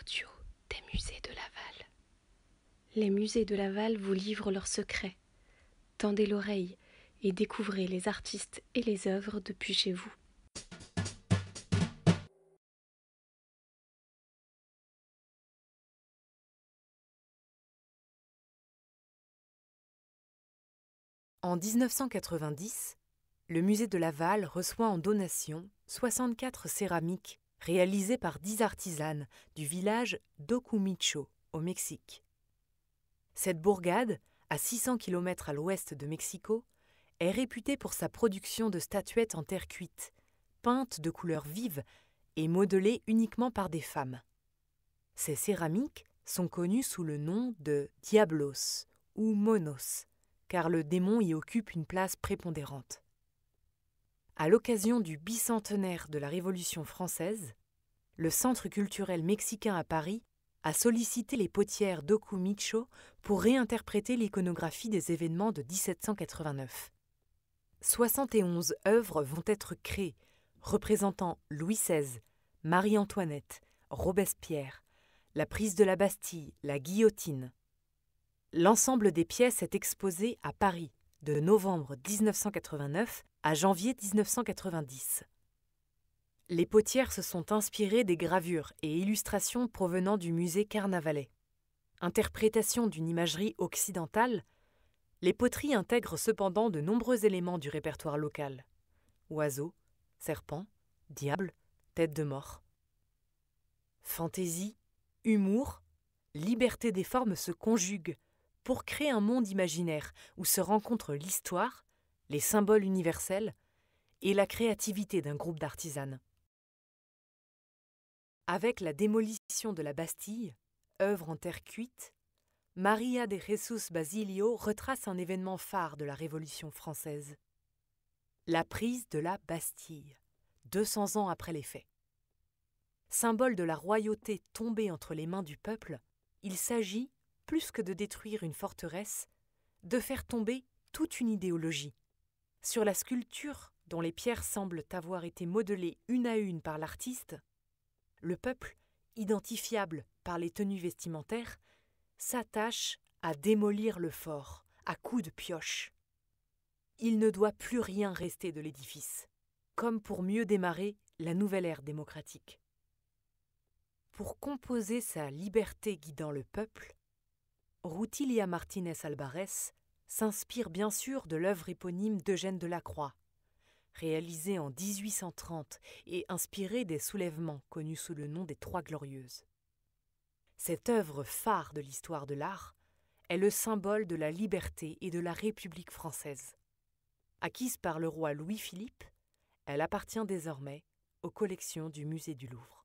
audio des musées de Laval. Les musées de Laval vous livrent leurs secrets. Tendez l'oreille et découvrez les artistes et les œuvres depuis chez vous. En 1990, le musée de Laval reçoit en donation 64 céramiques réalisé par dix artisanes du village d'Ocumicho, au Mexique. Cette bourgade, à 600 km à l'ouest de Mexico, est réputée pour sa production de statuettes en terre cuite, peintes de couleurs vives et modelées uniquement par des femmes. Ces céramiques sont connues sous le nom de diablos ou monos, car le démon y occupe une place prépondérante à l'occasion du bicentenaire de la Révolution française, le Centre culturel mexicain à Paris a sollicité les potières d'Oku Micho pour réinterpréter l'iconographie des événements de 1789. 71 œuvres vont être créées, représentant Louis XVI, Marie-Antoinette, Robespierre, la prise de la Bastille, la guillotine. L'ensemble des pièces est exposé à Paris, de novembre 1989 à janvier 1990. Les potières se sont inspirées des gravures et illustrations provenant du musée Carnavalet. Interprétation d'une imagerie occidentale, les poteries intègrent cependant de nombreux éléments du répertoire local oiseaux, serpents, diables, têtes de mort. Fantaisie, humour, liberté des formes se conjuguent pour créer un monde imaginaire où se rencontrent l'histoire, les symboles universels et la créativité d'un groupe d'artisanes. Avec la démolition de la Bastille, œuvre en terre cuite, Maria de Jesus Basilio retrace un événement phare de la Révolution française. La prise de la Bastille, 200 ans après les faits. Symbole de la royauté tombée entre les mains du peuple, il s'agit plus que de détruire une forteresse, de faire tomber toute une idéologie. Sur la sculpture, dont les pierres semblent avoir été modelées une à une par l'artiste, le peuple, identifiable par les tenues vestimentaires, s'attache à démolir le fort à coups de pioche. Il ne doit plus rien rester de l'édifice, comme pour mieux démarrer la nouvelle ère démocratique. Pour composer sa liberté guidant le peuple, Rutilia Martinez Alvarez s'inspire bien sûr de l'œuvre éponyme d'Eugène Delacroix, réalisée en 1830 et inspirée des soulèvements connus sous le nom des Trois Glorieuses. Cette œuvre phare de l'histoire de l'art est le symbole de la liberté et de la République française. Acquise par le roi Louis-Philippe, elle appartient désormais aux collections du musée du Louvre.